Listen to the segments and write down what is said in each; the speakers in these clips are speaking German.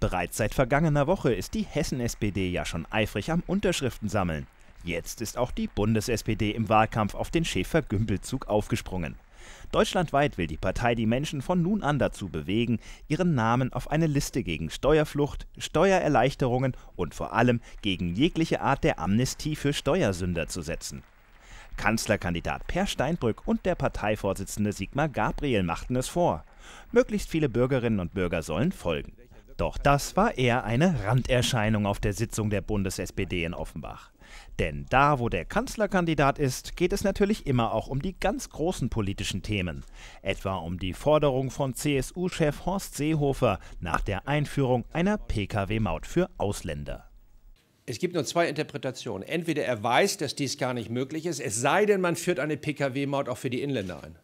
Bereits seit vergangener Woche ist die Hessen-SPD ja schon eifrig am Unterschriften sammeln. Jetzt ist auch die Bundes-SPD im Wahlkampf auf den Schäfer-Gümbel-Zug aufgesprungen. Deutschlandweit will die Partei die Menschen von nun an dazu bewegen, ihren Namen auf eine Liste gegen Steuerflucht, Steuererleichterungen und vor allem gegen jegliche Art der Amnestie für Steuersünder zu setzen. Kanzlerkandidat Per Steinbrück und der Parteivorsitzende Sigmar Gabriel machten es vor. Möglichst viele Bürgerinnen und Bürger sollen folgen. Doch das war eher eine Randerscheinung auf der Sitzung der Bundes-SPD in Offenbach. Denn da, wo der Kanzlerkandidat ist, geht es natürlich immer auch um die ganz großen politischen Themen. Etwa um die Forderung von CSU-Chef Horst Seehofer nach der Einführung einer Pkw-Maut für Ausländer. Es gibt nur zwei Interpretationen. Entweder er weiß, dass dies gar nicht möglich ist, es sei denn, man führt eine Pkw-Maut auch für die Inländer ein.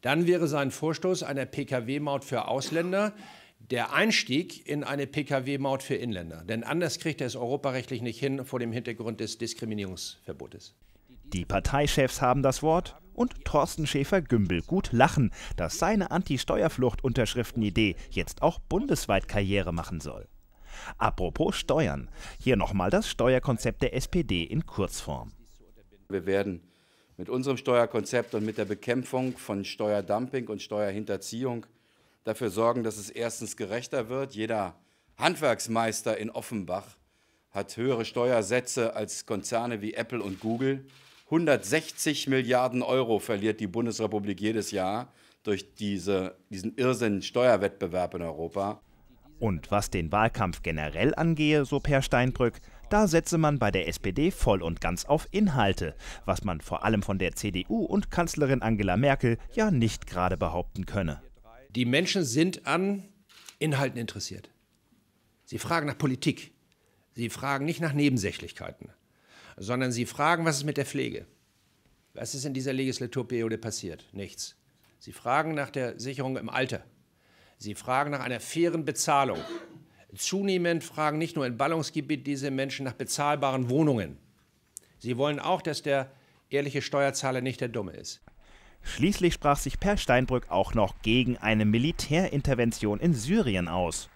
Dann wäre sein Vorstoß einer Pkw-Maut für Ausländer der Einstieg in eine Pkw-Maut für Inländer. Denn anders kriegt er es europarechtlich nicht hin vor dem Hintergrund des Diskriminierungsverbotes. Die Parteichefs haben das Wort und Thorsten Schäfer-Gümbel gut lachen, dass seine Anti-Steuerflucht-Unterschriftenidee jetzt auch bundesweit Karriere machen soll. Apropos Steuern, hier nochmal das Steuerkonzept der SPD in Kurzform. Wir werden mit unserem Steuerkonzept und mit der Bekämpfung von Steuerdumping und Steuerhinterziehung dafür sorgen, dass es erstens gerechter wird. Jeder Handwerksmeister in Offenbach hat höhere Steuersätze als Konzerne wie Apple und Google. 160 Milliarden Euro verliert die Bundesrepublik jedes Jahr durch diese, diesen Irrsinn Steuerwettbewerb in Europa. Und was den Wahlkampf generell angehe, so Per Steinbrück, da setze man bei der SPD voll und ganz auf Inhalte, was man vor allem von der CDU und Kanzlerin Angela Merkel ja nicht gerade behaupten könne. Die Menschen sind an Inhalten interessiert. Sie fragen nach Politik. Sie fragen nicht nach Nebensächlichkeiten, sondern sie fragen, was ist mit der Pflege? Was ist in dieser Legislaturperiode passiert? Nichts. Sie fragen nach der Sicherung im Alter. Sie fragen nach einer fairen Bezahlung. Zunehmend fragen nicht nur in Ballungsgebiet diese Menschen nach bezahlbaren Wohnungen. Sie wollen auch, dass der ehrliche Steuerzahler nicht der Dumme ist. Schließlich sprach sich Per Steinbrück auch noch gegen eine Militärintervention in Syrien aus.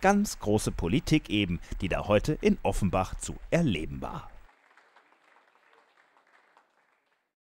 Ganz große Politik eben, die da heute in Offenbach zu erleben war.